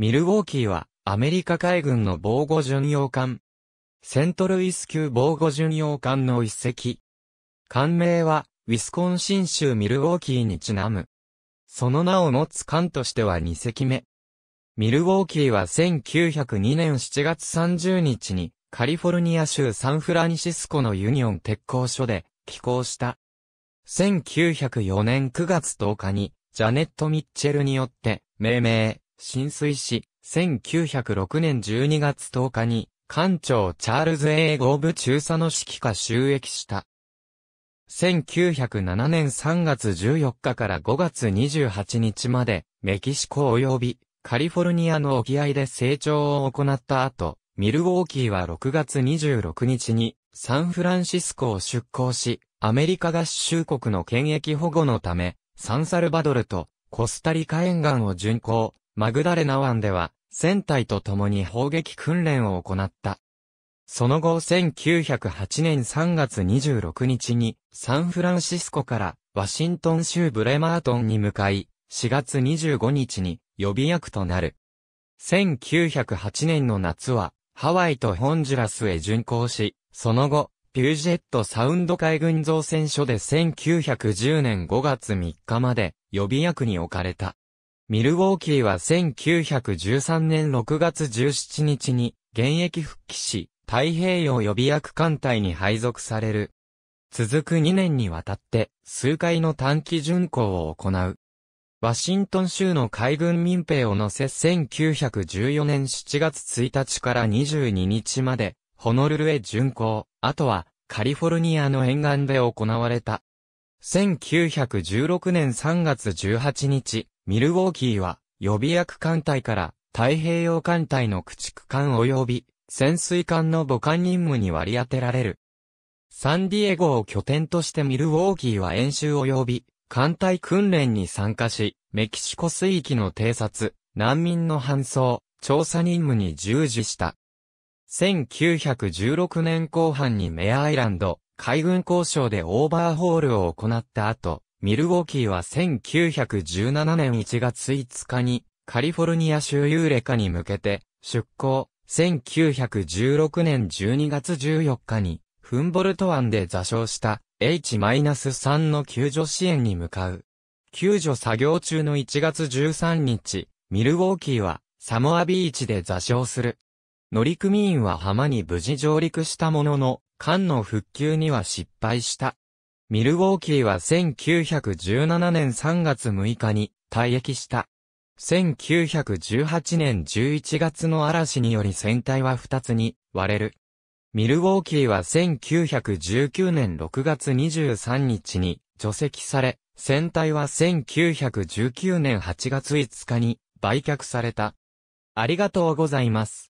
ミルウォーキーは、アメリカ海軍の防護巡洋艦。セントルイス級防護巡洋艦の一隻。艦名は、ウィスコンシン州ミルウォーキーにちなむ。その名を持つ艦としては2隻目。ミルウォーキーは1902年7月30日に、カリフォルニア州サンフランシスコのユニオン鉄工所で、寄港した。1904年9月10日に、ジャネット・ミッチェルによって、命名。浸水し、1906年12月10日に、艦長チャールズ・ A・ ゴーブ中佐の指揮下収益した。1907年3月14日から5月28日まで、メキシコ及びカリフォルニアの沖合で成長を行った後、ミルウォーキーは6月26日にサンフランシスコを出港し、アメリカ合衆国の権益保護のため、サンサルバドルとコスタリカ沿岸を巡航、マグダレナ湾では、船体と共に砲撃訓練を行った。その後1908年3月26日に、サンフランシスコからワシントン州ブレマートンに向かい、4月25日に予備役となる。1908年の夏は、ハワイとホンジュラスへ巡航し、その後、ピュージェットサウンド海軍造船所で1910年5月3日まで予備役に置かれた。ミルウォーキーは1913年6月17日に現役復帰し、太平洋予備役艦隊に配属される。続く2年にわたって数回の短期巡航を行う。ワシントン州の海軍民兵を乗せ1914年7月1日から22日まで、ホノルルへ巡航、あとはカリフォルニアの沿岸で行われた。1916年3月18日、ミルウォーキーは予備役艦隊から太平洋艦隊の駆逐艦及び潜水艦の母艦任務に割り当てられる。サンディエゴを拠点としてミルウォーキーは演習及び艦隊訓練に参加し、メキシコ水域の偵察、難民の搬送、調査任務に従事した。1916年後半にメアアイランド、海軍交渉でオーバーホールを行った後、ミルウォーキーは1917年1月5日にカリフォルニア州ユーレカに向けて出港、1916年12月14日にフンボルト湾で座礁した H-3 の救助支援に向かう。救助作業中の1月13日、ミルウォーキーはサモアビーチで座礁する。乗組員は浜に無事上陸したものの、艦の復旧には失敗した。ミルウォーキーは1917年3月6日に退役した。1918年11月の嵐により船体は2つに割れる。ミルウォーキーは1919年6月23日に除籍され、船体は1919年8月5日に売却された。ありがとうございます。